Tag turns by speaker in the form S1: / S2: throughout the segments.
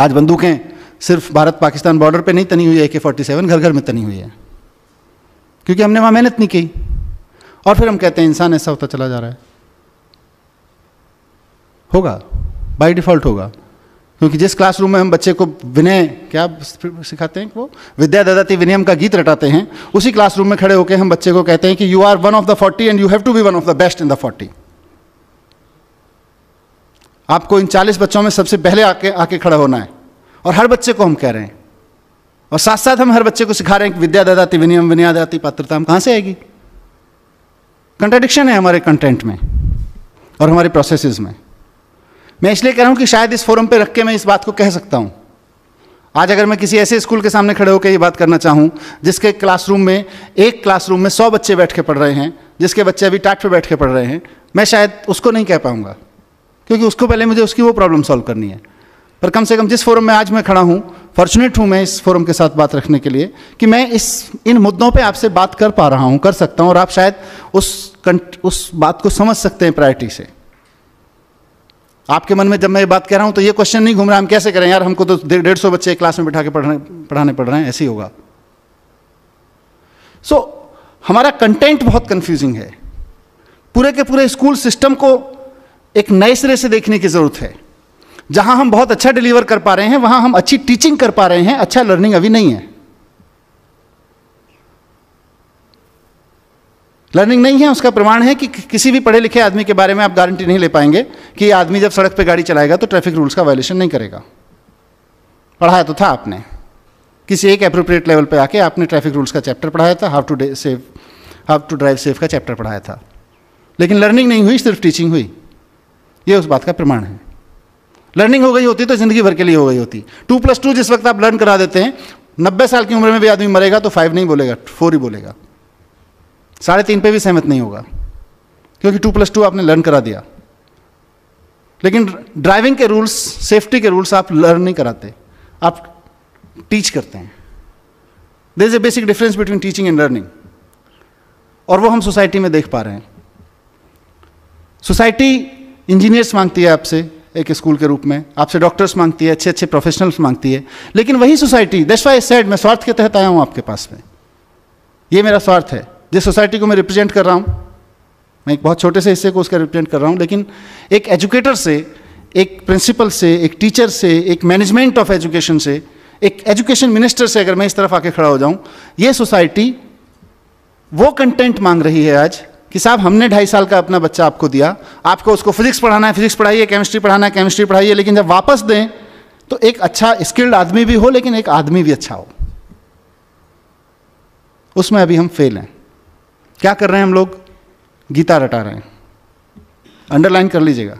S1: आज बंदूकें सिर्फ भारत पाकिस्तान बॉर्डर पे नहीं तनी हुई है के फोर्टी सेवन घर घर में तनी हुई है क्योंकि हमने वहाँ मेहनत नहीं की और फिर हम कहते हैं इंसान ऐसा होता चला जा रहा है होगा बाई डिफ़ॉल्ट होगा क्योंकि जिस क्लासरूम में हम बच्चे को विनय क्या सिखाते हैं वो विद्या ददाती विनयम का गीत रटाते हैं उसी क्लासरूम में खड़े होकर हम बच्चे को कहते हैं कि you are one of the forty and you have to be one of the best in the forty आपको इन चालीस बच्चों में सबसे पहले आके आके खड़ा होना है और हर बच्चे को हम कह रहे हैं और साथ साथ हम हर बच्चे को सिखा रहे हैं कि विद्या दादाती विनियम दाती पात्रता हम कहाँ से आएगी कंट्राडिक्शन है हमारे कंटेंट में और हमारे प्रोसेसेस में मैं इसलिए कह रहा हूँ कि शायद इस फोरम पर रख के मैं इस बात को कह सकता हूँ आज अगर मैं किसी ऐसे स्कूल के सामने खड़े होकर ये बात करना चाहूँ जिसके क्लासरूम में एक क्लासरूम में सौ बच्चे बैठ के पढ़ रहे हैं जिसके बच्चे अभी टाट पे बैठ के पढ़ रहे हैं मैं शायद उसको नहीं कह पाऊँगा क्योंकि उसको पहले मुझे उसकी वो प्रॉब्लम सॉल्व करनी है पर कम से कम जिस फोरम में आज मैं खड़ा हूँ फॉर्चुनेट हूँ मैं इस फोरम के साथ बात रखने के लिए कि मैं इस इन मुद्दों पे आपसे बात कर पा रहा हूँ कर सकता हूँ और आप शायद उस उस बात को समझ सकते हैं प्रायोरिटी से आपके मन में जब मैं ये बात कह रहा हूँ तो ये क्वेश्चन नहीं घूम रहा हम कैसे करें यार हमको तो डेढ़ सौ बच्चे क्लास में बिठा के पढ़ने पढ़ाने पड़ रहे हैं ऐसे ही होगा सो so, हमारा कंटेंट बहुत कंफ्यूजिंग है पूरे के पूरे स्कूल सिस्टम को एक नए सिरे से देखने की ज़रूरत है जहां हम बहुत अच्छा डिलीवर कर पा रहे हैं वहां हम अच्छी टीचिंग कर पा रहे हैं अच्छा लर्निंग अभी नहीं है लर्निंग नहीं है उसका प्रमाण है कि किसी भी पढ़े लिखे आदमी के बारे में आप गारंटी नहीं ले पाएंगे कि आदमी जब सड़क पर गाड़ी चलाएगा तो ट्रैफिक रूल्स का वायलेशन नहीं करेगा पढ़ाया तो था आपने किसी एक अप्रोप्रिएट लेवल पर आके आपने ट्रैफिक रूल्स का चैप्टर पढ़ाया था how to safe how to drive safe का चैप्टर पढ़ाया था लेकिन लर्निंग नहीं हुई सिर्फ टीचिंग हुई ये उस बात का प्रमाण है लर्निंग हो गई होती तो ज़िंदगी भर के लिए हो गई होती टू प्लस टू जिस वक्त आप लर्न करा देते हैं नब्बे साल की उम्र में भी आदमी मरेगा तो फाइव नहीं बोलेगा फोर ही बोलेगा साढ़े तीन पे भी सहमत नहीं होगा क्योंकि टू प्लस टू आपने लर्न करा दिया लेकिन ड्राइविंग के रूल्स सेफ्टी के रूल्स आप लर्न नहीं कराते आप टीच करते हैं there is a basic difference between teaching and learning और वो हम सोसाइटी में देख पा रहे हैं सोसाइटी इंजीनियर्स मांगती है आपसे एक स्कूल के रूप में आपसे डॉक्टर्स मांगती है अच्छे अच्छे प्रोफेशनल्स मांगती है लेकिन वही सोसाइटी दैट्स वाई सेड मैं स्वार्थ के तहत आया हूँ आपके पास में ये मेरा स्वार्थ है जिस सोसाइटी को मैं रिप्रेजेंट कर रहा हूँ मैं एक बहुत छोटे से हिस्से को उसका रिप्रेजेंट कर रहा हूँ लेकिन एक एजुकेटर से एक प्रिंसिपल से एक टीचर से एक मैनेजमेंट ऑफ एजुकेशन से एक एजुकेशन मिनिस्टर से अगर मैं इस तरफ आके खड़ा हो जाऊँ ये सोसाइटी वो कंटेंट मांग रही है आज कि साहब हमने ढाई साल का अपना बच्चा आपको दिया आपको उसको फिजिक्स पढ़ाना है फिजिक्स पढ़ाइए केमिस्ट्री पढ़ाना है केमिस्ट्री पढ़ाइए लेकिन जब वापस दें तो एक अच्छा स्किल्ड आदमी भी हो लेकिन एक आदमी भी अच्छा हो उसमें अभी हम फेल हैं क्या कर रहे हैं हम लोग गीता रटा रहे हैं अंडरलाइन कर लीजिएगा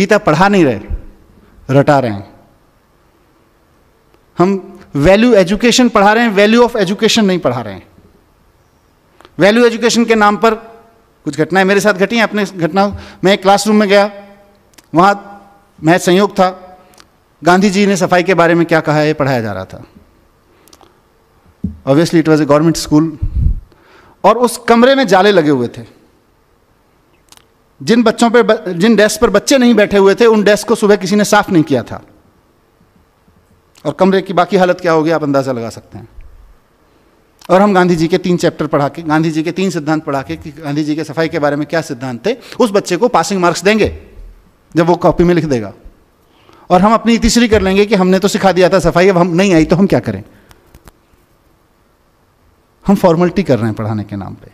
S1: गीता पढ़ा नहीं रहे रटा रहे हैं हम वैल्यू एजुकेशन पढ़ा रहे हैं वैल्यू ऑफ एजुकेशन नहीं पढ़ा रहे हैं वैल्यू एजुकेशन के नाम पर कुछ घटनाएं मेरे साथ घटी हैं अपने घटनाओं मैं एक क्लासरूम में गया वहाँ मैं संयोग था गांधी जी ने सफाई के बारे में क्या कहा है पढ़ाया जा रहा था obviously it was a government school और उस कमरे में जाले लगे हुए थे जिन बच्चों पर जिन डेस्क पर बच्चे नहीं बैठे हुए थे उन डेस्क को सुबह किसी ने साफ नहीं किया था और कमरे की बाकी हालत क्या होगी आप अंदाज़ा लगा सकते हैं और हम गांधी जी के तीन चैप्टर पढ़ा के गांधी जी के तीन सिद्धांत पढ़ा के कि गांधी जी के सफाई के बारे में क्या सिद्धांत थे उस बच्चे को पासिंग मार्क्स देंगे जब वो कॉपी में लिख देगा और हम अपनी तीसरी कर लेंगे कि हमने तो सिखा दिया था सफाई अब हम नहीं आई तो हम क्या करें हम फॉर्मेलिटी कर रहे हैं पढ़ाने के नाम पे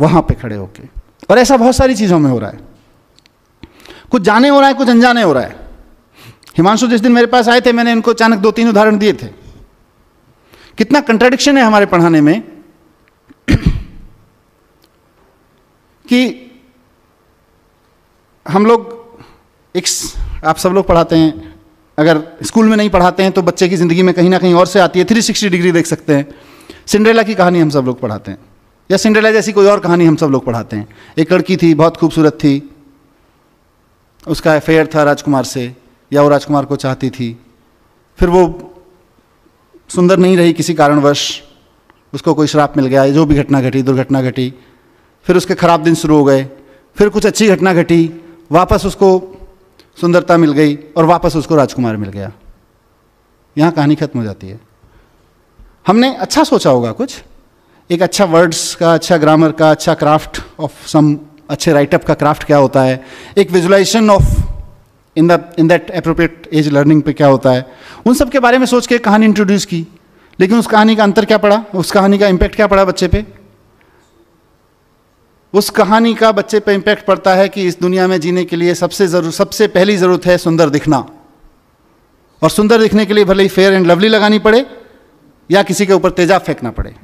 S1: वहां पे खड़े होके और ऐसा बहुत सारी चीजों में हो रहा है कुछ जाने हो रहा है कुछ अनजाने हो रहा है हिमांशु जिस दिन मेरे पास आए थे मैंने इनको अचानक दो तीन उदाहरण दिए थे कितना कंट्राडिक्शन है हमारे पढ़ाने में कि हम लोग एक आप सब लोग पढ़ाते हैं अगर स्कूल में नहीं पढ़ाते हैं तो बच्चे की ज़िंदगी में कहीं ना कहीं और से आती है थ्री सिक्सटी डिग्री देख सकते हैं सिंड्रेला की कहानी हम सब लोग पढ़ाते हैं या सिंड्रेला जैसी कोई और कहानी हम सब लोग पढ़ाते हैं एक लड़की थी बहुत खूबसूरत थी उसका अफेयर था राजकुमार से या वो राजकुमार को चाहती थी फिर वो सुंदर नहीं रही किसी कारणवश उसको कोई श्राप मिल गया जो भी घटना घटी दुर्घटना घटी फिर उसके खराब दिन शुरू हो गए फिर कुछ अच्छी घटना घटी वापस उसको सुंदरता मिल गई और वापस उसको राजकुमार मिल गया यहाँ कहानी खत्म हो जाती है हमने अच्छा सोचा होगा कुछ एक अच्छा वर्ड्स का अच्छा ग्रामर का अच्छा क्राफ्ट ऑफ सम अच्छे राइटअप का क्राफ्ट क्या होता है एक visualization of in the in that appropriate age learning पे क्या होता है उन सब के बारे में सोच के कहानी इंट्रोड्यूस की लेकिन उस कहानी का अंतर क्या पड़ा उस कहानी का इम्पैक्ट क्या पड़ा बच्चे पे उस कहानी का बच्चे पे इम्पैक्ट पड़ता है कि इस दुनिया में जीने के लिए सबसे जरूर सबसे पहली ज़रूरत है सुंदर दिखना और सुंदर दिखने के लिए भले ही फेयर एंड लवली लगानी पड़े या किसी के ऊपर तेजाब फेंकना पड़े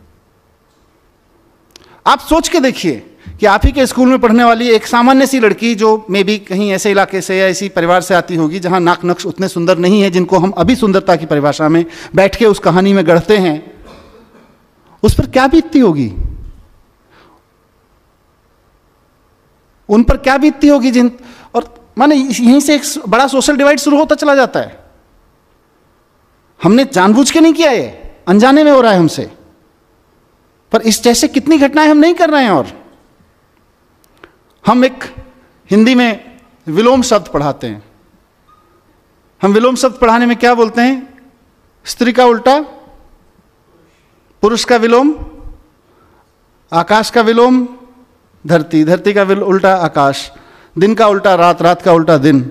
S1: आप सोच के देखिए कि आप ही के स्कूल में पढ़ने वाली एक सामान्य सी लड़की जो मे भी कहीं ऐसे इलाके से या ऐसी परिवार से आती होगी जहाँ नाक नक्श उतने सुंदर नहीं है जिनको हम अभी सुंदरता की परिभाषा में बैठ के उस कहानी में गढ़ते हैं उस पर क्या बीतती होगी उन पर क्या बीतती होगी जिन और माने यहीं से एक बड़ा सोशल डिवाइड शुरू होता चला जाता है हमने जानबूझ के नहीं किया ये अनजाने में हो रहा है हमसे पर इस जैसे कितनी घटनाएं हम नहीं कर रहे हैं और हम एक हिंदी में विलोम शब्द पढ़ाते हैं हम विलोम शब्द पढ़ाने में क्या बोलते हैं स्त्री का उल्टा पुरुष का विलोम आकाश का विलोम धरती धरती का उल्टा आकाश दिन का उल्टा रात रात का उल्टा दिन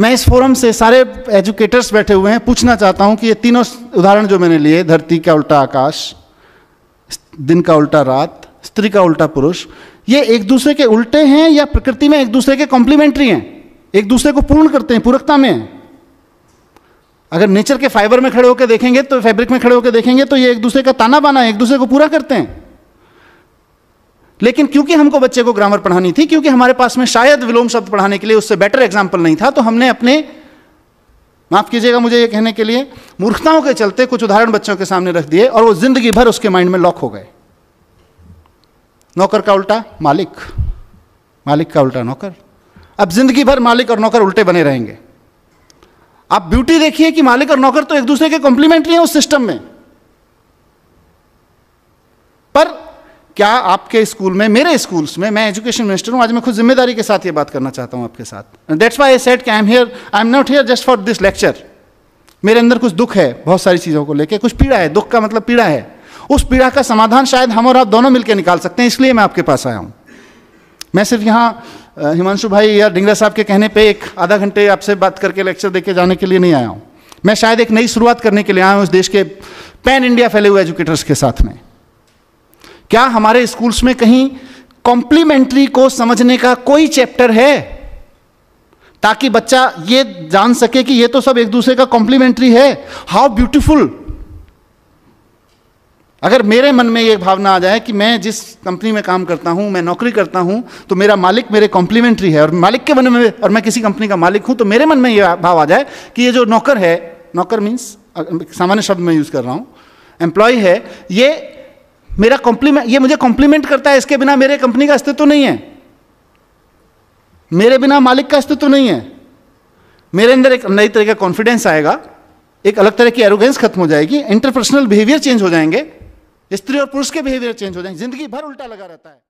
S1: मैं इस फोरम से सारे एजुकेटर्स बैठे हुए हैं पूछना चाहता हूं कि ये तीनों उदाहरण जो मैंने लिए धरती का उल्टा आकाश दिन का उल्टा रात स्त्री का उल्टा पुरुष ये एक दूसरे के उल्टे हैं या प्रकृति में एक दूसरे के कॉम्प्लीमेंट्री हैं एक दूसरे को पूर्ण करते हैं पूरकता में है अगर नेचर के फाइबर में खड़े होकर देखेंगे तो फैब्रिक में खड़े होकर देखेंगे तो ये एक दूसरे का ताना बाना है एक दूसरे को पूरा करते हैं लेकिन क्योंकि हमको बच्चे को ग्रामर पढ़ानी थी क्योंकि हमारे पास में शायद विलोम शब्द पढ़ाने के लिए उससे बेटर एग्जाम्पल नहीं था तो हमने अपने माफ कीजिएगा मुझे ये कहने के लिए मूर्खताओं के चलते कुछ उदाहरण बच्चों के सामने रख दिए और वो जिंदगी भर उसके माइंड में लॉक हो गए नौकर का उल्टा मालिक मालिक का उल्टा नौकर अब जिंदगी भर मालिक और नौकर उल्टे बने रहेंगे आप ब्यूटी देखिए कि मालिक और नौकर तो एक दूसरे के कॉम्प्लीमेंट्री हैं उस सिस्टम में पर क्या आपके स्कूल में मेरे स्कूल्स में मैं एजुकेशन मिनिस्टर हूं आज मैं खुद जिम्मेदारी के साथ ये बात करना चाहता हूं आपके साथ that's why I said I am here I am not here just for this lecture मेरे अंदर कुछ दुख है बहुत सारी चीज़ों को लेकर कुछ पीड़ा है दुख का मतलब पीड़ा है उस पीड़ा का समाधान शायद हम और आप दोनों मिलकर निकाल सकते हैं इसलिए मैं आपके पास आया हूं मैं सिर्फ यहां हिमांशु भाई या डिंगरा साहब के कहने पे एक आधा घंटे आपसे बात करके लेक्चर देके जाने के लिए नहीं आया हूं मैं शायद एक नई शुरुआत करने के लिए आया हूं इस देश के पैन इंडिया फैले हुए एजुकेटर्स के साथ में क्या हमारे स्कूल्स में कहीं कॉम्प्लीमेंट्री को समझने का कोई चैप्टर है ताकि बच्चा ये जान सके कि ये तो सब एक दूसरे का कॉम्प्लीमेंट्री है हाउ ब्यूटिफुल अगर मेरे मन में ये भावना आ जाए कि मैं जिस कंपनी में काम करता हूँ मैं नौकरी करता हूँ तो मेरा मालिक मेरे कॉम्प्लीमेंट्री है और मालिक के मन में और मैं किसी कंपनी का मालिक हूँ तो मेरे मन में ये भाव आ जाए कि ये जो नौकर है नौकर मीन्स सामान्य शब्द में यूज़ कर रहा हूँ एम्प्लॉय है ये मेरा कॉम्प्लीमेंट ये मुझे कॉम्प्लीमेंट करता है इसके बिना मेरे कंपनी का अस्तित्व नहीं है मेरे बिना मालिक का अस्तित्व नहीं है मेरे अंदर एक नई तरह का कॉन्फिडेंस आएगा एक अलग तरह की एरोगेंस खत्म हो जाएगी इंटरपर्सनल बिहेवियर चेंज हो जाएंगे स्त्री और पुरुष के बिहेवियर चेंज हो जाएंगे जिंदगी भर उल्टा लगा रहता है